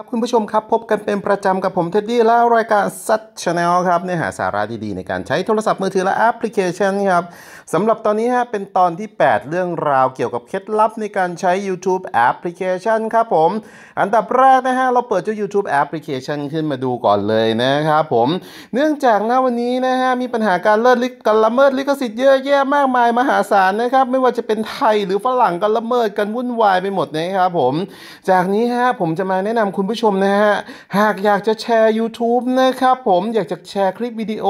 ครับคุณผู้ชมครับ พบกันเป็นประจำกับผมเท็ดดี้แล้วรายการซัดชาแนลครับเนื้อหาสาระดีๆในการใช้โทรศัพท์มือถือและแอปพลิเคชันครับ สำหรับตอนนี้ฮะเป็นตอนที่ 8 เรื่องราวเกี่ยวกับเคล็ดลับในการใช้ YouTube แอปพลิเคชันครับผม อันดับแรกนะฮะเราเปิดเจ้า YouTube แอปพลิเคชันขึ้นมาดูก่อนเลยนะครับผม เนื่องจากนะวันนี้นะฮะมีปัญหาการเลิดลิการละเมิดลิขสิทธิ์เยอะแยะมากมายมหาศาลนะครับไม่ว่าจะเป็นไทยหรือฝรั่งกันละเมิดกันวุ่นวายไปหมดนะครับผมจากนี้ฮะผมจะมาแนะนำคุณผู้ชมนะฮะ หากอยากจะแชร์ YouTube นะครับผม อยากจะแชร์คลิปวิดีโอ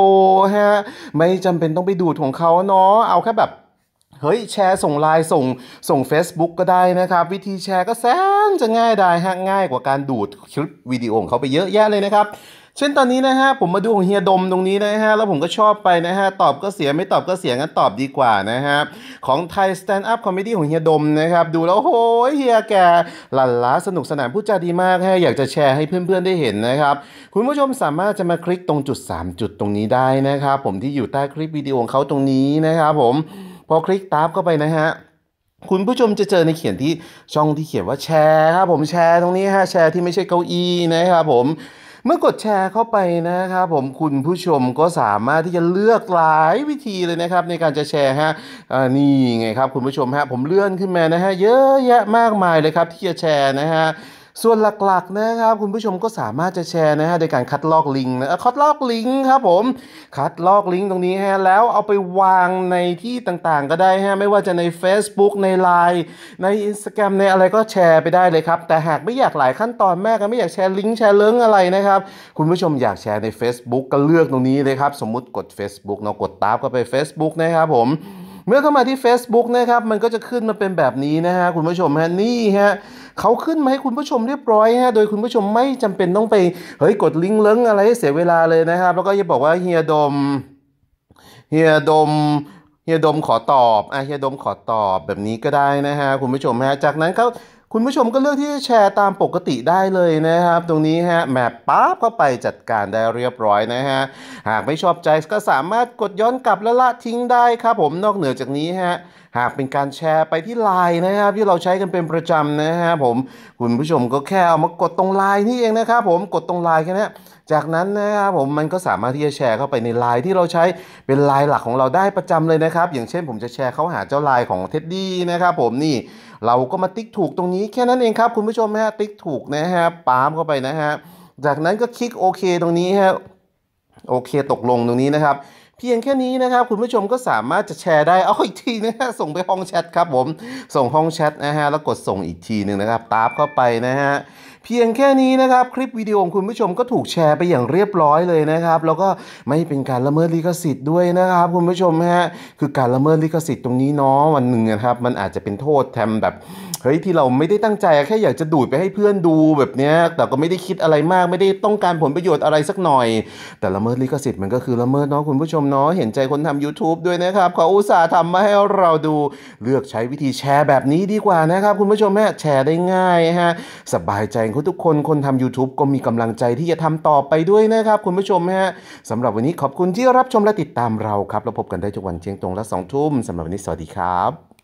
ฮะ ไม่จำเป็นต้องไปดูดของเขาเนาะ เอาแค่แบบเฮ้ยแชร์ส่งไลน์ส่งส่ง Facebook ก็ได้นะครับ วิธีแชร์ก็แสนจะง่ายได้ฮะง่ายกว่าการดูดคลิปวิดีโอของเขาไปเยอะแยะเลยนะครับ เช่นตอนนี้นะฮะ ผมมาดูของเฮียดมตรงนี้นะฮะ แล้วผมก็ชอบไปนะฮะ ตอบก็เสีย ไม่ตอบก็เสีย งั้นตอบดีกว่านะฮะของไทยสแตนด์อัพคอมเมดี้ของเฮียดมนะครับ ดูแล้วโหยเฮียแกหลั่นล้าสนุกสนานพูดจาดีมากฮะอยากจะแชร์ให้เพื่อน ๆได้เห็นนะครับคุณผู้ชมสามารถจะมาคลิกตรงจุด 3 จุดตรงนี้ได้นะครับผมที่อยู่ใต้คลิปวิดีโอของเขาตรงนี้นะครับผมพอคลิกตามเข้าไปนะฮะคุณผู้ชมจะเจอในเขียนที่ช่องที่เขียนว่าแชร์ครับผมแชร์ตรงนี้ฮะแชร์ที่ไม่ใช่เก้าอี้นะครับผมเมื่อกดแชร์เข้าไปนะครับผมคุณผู้ชมก็สามารถที่จะเลือกหลายวิธีเลยนะครับ ในการจะแชร์ฮะนี่ไงครับคุณผู้ชมฮะผมเลื่อนขึ้นมานะฮะเยอะแยะมากมายเลยครับ ที่จะแชร์นะฮะส่วนหลักๆนะครับ คุณผู้ชมก็สามารถจะแชร์นะฮะโดยการคัดลอกลิงก์นะคัดลอกลิงก์ครับผม คัดลอกลิงก์ตรงนี้ฮะแล้วเอาไปวางในที่ต่างๆก็ได้ฮะไม่ว่าจะใน Facebook ใน Line ใน Instagram ในอะไรก็แชร์ไปได้เลยครับแต่หากไม่อยากหลายขั้นตอนแม่ก็ไม่อยากแชร์ลิงก์แชร์เลิงอะไรนะครับคุณผู้ชมอยากแชร์ใน Facebook ก็เลือกตรงนี้เลยครับสมมุติกด Facebook เนาะกดตามก็ไป Facebook นะครับผม เมื่อเข้ามาที่ Facebook นะครับมันก็จะขึ้นมาเป็นแบบนี้นะฮะคุณผู้ชมฮะนี่ฮะเขาขึ้นมาให้คุณผู้ชมเรียบร้อยฮะ โดยคุณผู้ชมไม่จำเป็นต้องไป เฮ้ยกดลิงก์เลิงอะไรให้เสียเวลาเลยนะครับแล้วก็จะบอกว่าเฮียดม เฮียดม เฮียดมขอตอบ อ่ะเฮียดมขอตอบแบบนี้ก็ได้นะฮะ คุณผู้ชมฮะ จากนั้นเขาคุณผู้ชมก็เลือกที่จะแชร์ตามปกติได้เลยนะครับ ตรงนี้ฮะแมปปั๊บก็ไปจัดการได้เรียบร้อยนะฮะหากไม่ชอบใจก็สามารถกดย้อนกลับและละทิ้งได้ครับผมนอกเหนือจากนี้ฮะหากเป็นการแชร์ไปที่ไลน์นะครับที่เราใช้กันเป็นประจำนะฮะผมคุณผู้ชมก็แค่เอามากดตรงไลน์นี่เองนะครับผมกดตรงไลน์แค่นี้จากนั้นนะครับผมมันก็สามารถที่จะแชร์เข้าไปในไลน์ที่เราใช้เป็นไลน์หลักของเราได้ประจำเลยนะครับอย่างเช่นผมจะแชร์เข้าหาเจ้าไลน์ของเท็ดดี้นะครับผมนี่เราก็มาติ๊กถูกตรงนี้แค่นั้นเองครับคุณผู้ชมฮะติ๊กถูกนะฮะปามเข้าไปนะฮะจากนั้นก็คลิกโอเคตรงนี้ฮะโอเคตกลงตรงนี้นะครับเพียงแค่นี้นะครับ คุณผู้ชมก็สามารถจะแชร์ได้เอาอีกทีนะฮะส่งไปห้องแชทครับผมส่งห้องแชทนะฮะแล้วกดส่งอีกทีหนึ่งนะครับตาบเข้าไปนะฮะพียงแค่นี้นะครับคลิปวิดีโอของคุณผู้ชมก็ถูกแชร์ไปอย่างเรียบร้อยเลยนะครับ แล้วก็ไม่เป็นการละเมิดลิขสิทธิ์ด้วยนะครับ คุณผู้ชมฮะคือการละเมิดลิขสิทธิ์ตรงนี้เนาะวันหนึ่งนะครับมันอาจจะเป็นโทษแทมแบบเฮ้ยที่เราไม่ได้ตั้งใจ แค่อยากจะดูดไปให้เพื่อนดูแบบเนี้ย แต่ก็ไม่ได้คิดอะไรมากไม่ได้ต้องการผลประโยชน์อะไรสักหน่อย แต่ละเมิดลิขสิทธิ์มันก็คือละเมิดเนาะคุณผู้ชมเนาะเห็นใจคนทำ YouTube ด้วยนะครับเขาอุตส่าห์ทำมาให้เราดู เลือกใช้วิธีแชร์แบบนี้ดีกว่านะครับคุณผู้ชมฮะแชร์ได้ง่ายฮะสบายใจคณทุกคนคนทำ YouTube ก็มีกำลังใจที่จะทำต่อไปด้วยนะครับ คุณผู้ชมฮะสำหรับวันนี้ขอบคุณที่รับชมและติดตามเราครับเราพบกันได้ทุกวันเชียงตรงและสองทุ่มสำหรับวันนี้สวัสดีครับ